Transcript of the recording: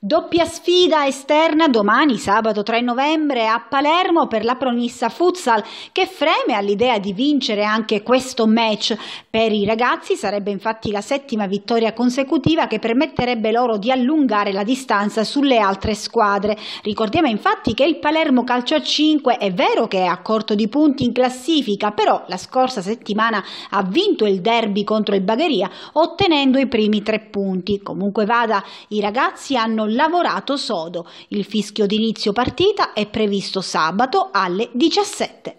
Doppia sfida esterna domani sabato 3 novembre a Palermo per la Pronissa Futsal che freme all'idea di vincere anche questo match. Per i ragazzi sarebbe infatti la settima vittoria consecutiva che permetterebbe loro di allungare la distanza sulle altre squadre. Ricordiamo infatti che il Palermo Calcio a 5 è vero che è a corto di punti in classifica, però la scorsa settimana ha vinto il derby contro il Bagheria ottenendo i primi tre punti. Comunque vada, i ragazzi hanno lavorato sodo. Il fischio d'inizio partita è previsto sabato alle 17.